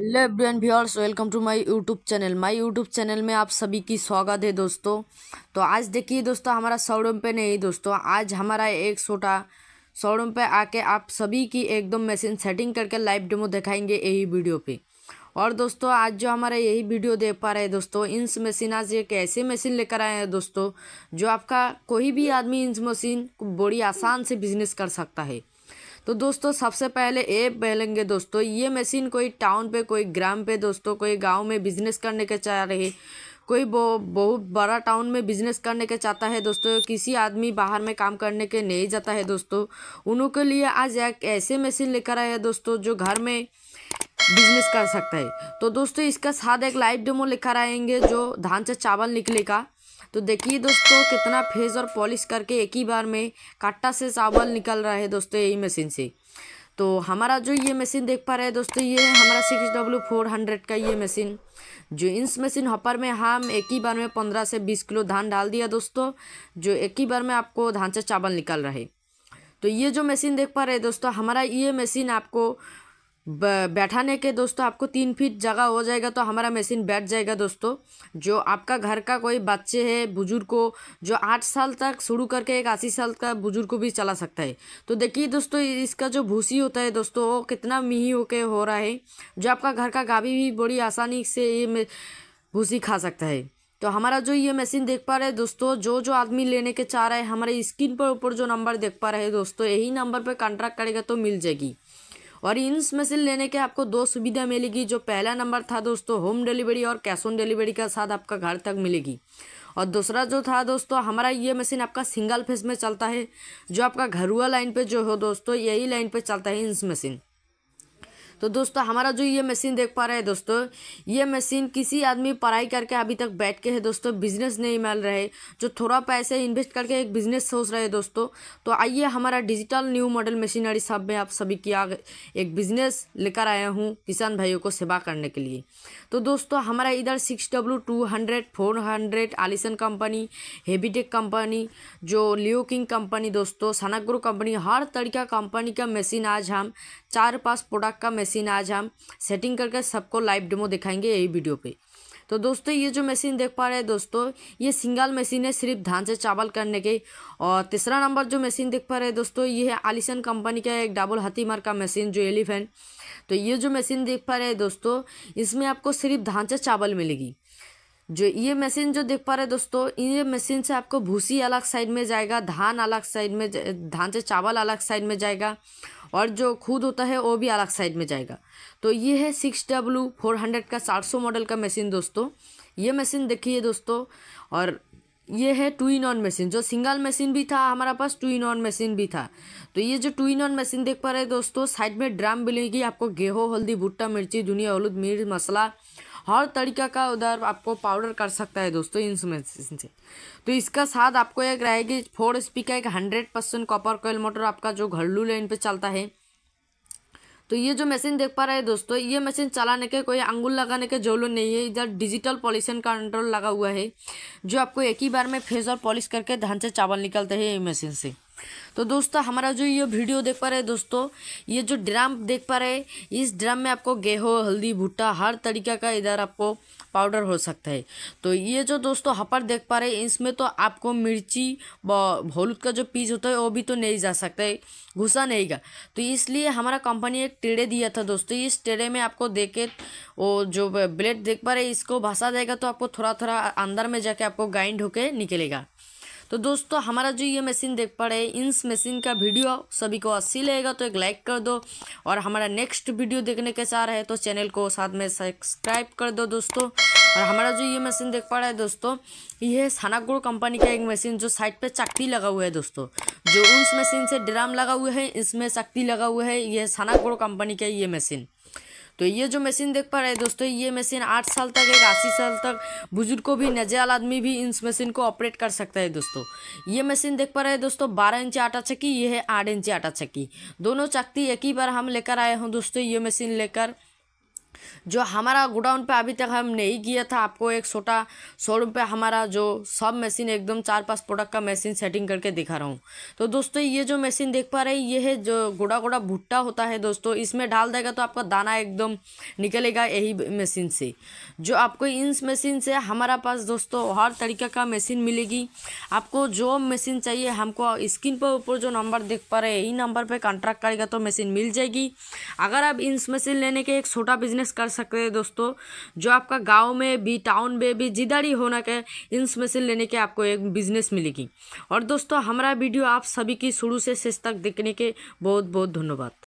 hello everyone viewers welcome to my YouTube channel my YouTube channel में आप सभी की स्वागत है दोस्तों तो आज देखिए दोस्तों हमारा शोरूम पे नहीं दोस्तों आज हमारा एक छोटा शोरूम पे आके आप सभी की एकदम मशीन सेटिंग करके लाइव डेमो दिखाएंगे यही वीडियो पे और दोस्तों आज जो हमारा यही वीडियो देख पा रहे हैं दोस्तों इंस मशीन आज एक ऐसे मशीन लेकर आए हैं दोस्तों जो आपका कोई भी आदमी इंस मशीन को बड़ी आसान से बिजनेस कर सकता है तो दोस्तों सबसे पहले ऐप मिलेंगे दोस्तों ये मशीन कोई टाउन पे कोई ग्राम पे दोस्तों कोई गांव में बिजनेस करने के चाह रहे कोई बो बहुत बड़ा टाउन में बिजनेस करने के चाहता है दोस्तों किसी आदमी बाहर में काम करने के नहीं जाता है दोस्तों उनों के लिए आज एक ऐसे मशीन लेकर आया है दोस्तों जो घर में बिजनेस कर सकता है तो दोस्तों इसका साथ एक लाइव डेमो लेकर आएंगे जो धान से चावल निकलेगा तो देखिए दोस्तों कितना फेस और पॉलिश करके एक ही बार में काटा से चावल निकल रहा है दोस्तों यही मशीन से तो हमारा जो ये मशीन देख पा रहे हैं दोस्तों ये है हमारा सिक्स डब्ल्यू फोर हंड्रेड का ये मशीन जो इंस मशीन हॉपर में हम एक ही बार में पंद्रह से बीस किलो धान डाल दिया दोस्तों जो एक ही बार में आपको धान से चावल निकल रहे तो ये जो मशीन देख पा रहे हैं दोस्तों हमारा ये मशीन आपको बैठाने के दोस्तों आपको तीन फीट जगह हो जाएगा तो हमारा मशीन बैठ जाएगा दोस्तों जो आपका घर का कोई बच्चे है बुजुर्ग को जो आठ साल तक शुरू करके एक अस्सी साल का बुजुर्ग को भी चला सकता है तो देखिए दोस्तों इसका जो भूसी होता है दोस्तों वो कितना मिही होके हो रहा है जो आपका घर का गाभी भी बड़ी आसानी से ये भूसी खा सकता है तो हमारा जो ये मशीन देख पा रहे हैं दोस्तों जो जो आदमी लेने के चाह रहा है हमारे स्क्रीन पर ऊपर जो नंबर देख पा रहे हैं दोस्तों यही नंबर पर कॉन्ट्रैक्ट करेगा तो मिल जाएगी और इन मशीन लेने के आपको दो सुविधा मिलेगी जो पहला नंबर था दोस्तों होम डिलीवरी और कैश ऑन डिलीवरी का साथ आपका घर तक मिलेगी और दूसरा जो था दोस्तों हमारा ये मशीन आपका सिंगल फेस में चलता है जो आपका घरुआ लाइन पे जो हो दोस्तों यही लाइन पे चलता है इंस मशीन तो दोस्तों हमारा जो ये मशीन देख पा रहे हैं दोस्तों ये मशीन किसी आदमी पढ़ाई करके अभी तक बैठ के है दोस्तों बिजनेस नहीं मिल रहे जो थोड़ा पैसे इन्वेस्ट करके एक बिजनेस सोच रहे दोस्तों तो आइए हमारा डिजिटल न्यू मॉडल मशीनरी सब में आप सभी की आगे एक बिजनेस लेकर आया हूँ किसान भाइयों को सेवा करने के लिए तो दोस्तों हमारा इधर six W two hundred four hundred Allison company हेबीटेक कंपनी जो लियो किंग कंपनी दोस्तों सनागुरु कंपनी हर तरीका कंपनी का मशीन आज हम चार पाँच प्रोडक्ट का मशीन आज हम सेटिंग करके सबको लाइव डेमो दिखाएंगे यही वीडियो पे तो दोस्तों ये जो मशीन देख पा रहे हैं दोस्तों ये सिंगल मशीन है सिर्फ धान से चावल करने के और तीसरा नंबर जो मशीन देख पा रहे हैं दोस्तों ये है आलिसन कंपनी का एक डबल हतीमर का मशीन जो एलिफेंट तो ये जो मशीन देख पा रहे हैं दोस्तों इसमें आपको सिर्फ धान से चावल मिलेगी जो ये मशीन जो देख पा रहे दोस्तों ये मशीन से आपको भूसी अलग साइड में जाएगा धान अलग साइड में धान से चावल अलग साइड में जाएगा और जो खुद होता है वो भी अलग साइड में जाएगा तो ये है सिक्स डब्लू फोर हंड्रेड का सात सौ मॉडल का मशीन दोस्तों ये मशीन देखिए दोस्तों और ये है टू इन ऑन मशीन जो सिंगल मशीन भी था हमारा पास टू इन ऑन मशीन भी था तो ये जो टू इन ऑन मशीन देख पा रहे दोस्तों साइड में ड्राम मिलेगी आपको गेहूँ हल्दी भुट्टा मिर्ची दुनिया हलूद मिर्च मसाला हर तरीका का उधर आपको पाउडर कर सकता है दोस्तों इंसुमेशन से तो इसका साथ आपको एक रहेगी फोर स्पीड का एक hundred percent copper coil motor आपका जो घरेलू लाइन पे चलता है तो ये जो मशीन देख पा रहे हैं दोस्तों ये मशीन चलाने के कोई अंगुल लगाने के जरूरत नहीं है इधर डिजिटल पॉल्यूशन कंट्रोल लगा हुआ है जो आपको एक ही बार में फेस और पॉलिश करके धान से चावल निकलते हैं ये मशीन से तो दोस्तों हमारा जो ये वीडियो देख पा रहे हैं दोस्तों ये जो ड्राम देख पा रहे हैं इस ड्राम में आपको गेहूँ हल्दी भुट्टा हर तरीका का इधर आपको पाउडर हो सकता है तो ये जो दोस्तों हपर देख पा रहे हैं इसमें तो आपको मिर्ची हलूद का जो पीस होता है वो भी तो नहीं जा सकता है घुसा नहीं गा तो इसलिए हमारा कंपनी एक टेढ़े दिया था दोस्तों इस टेढ़े में आपको दे के वो जो ब्लेड देख पा रहे इसको भसा जाएगा तो आपको थोड़ा थोड़ा अंदर में जाके आपको गाइंड होके निकलेगा तो दोस्तों हमारा जो ये मशीन देख पा रहे हैं इस मशीन का वीडियो सभी को अच्छी लगेगा तो एक लाइक कर दो और हमारा नेक्स्ट वीडियो देखने के चाह रहे हैं तो चैनल को साथ में सब्सक्राइब कर दो दोस्तों और हमारा जो ये मशीन देख पा रहा है दोस्तों ये है कंपनी का एक मशीन जो साइड पे चक्की लगा हुआ है दोस्तों जो उस मशीन से ड्राम लगा हुआ है इसमें शक्ति लगा हुआ है ये सानागुड़ कंपनी का ये मशीन तो ये जो मशीन देख पा रहे हैं दोस्तों ये मशीन आठ साल तक एक अस्सी साल तक बुजुर्ग को भी नजेल आदमी भी इस मशीन को ऑपरेट कर सकता है दोस्तों ये मशीन देख पा रहे हैं दोस्तों बारह इंची आटा चक्की ये है आठ इंची आटा चक्की दोनों चक्की एक ही बार हम लेकर आए हों दोस्तों ये मशीन लेकर जो हमारा गोडाउन पे अभी तक हम नहीं किया था आपको एक छोटा शोरूम पे हमारा जो सब मशीन एकदम चार पांच प्रोडक्ट का मशीन सेटिंग करके दिखा रहा हूँ तो दोस्तों ये जो मशीन देख पा रहे हैं ये है जो गोड़ा गोड़ा भुट्टा होता है दोस्तों इसमें डाल देगा तो आपका दाना एकदम निकलेगा यही मशीन से जो आपको इन मशीन से हमारा पास दोस्तों हर तरीके का मशीन मिलेगी आपको जो मशीन चाहिए हमको स्क्रीन पर ऊपर जो नंबर देख पा रहे हैं यही नंबर पर कॉन्ट्रैक्ट करेगा तो मशीन मिल जाएगी अगर आप इन मशीन लेने के एक छोटा बिजनेस बिजनेस कर सकते हैं दोस्तों जो आपका गांव में भी टाउन में भी जिधर ही होना के इंस्मेशन लेने के आपको एक बिजनेस मिलेगी और दोस्तों हमारा वीडियो आप सभी की शुरू से शेष तक देखने के बहुत बहुत धन्यवाद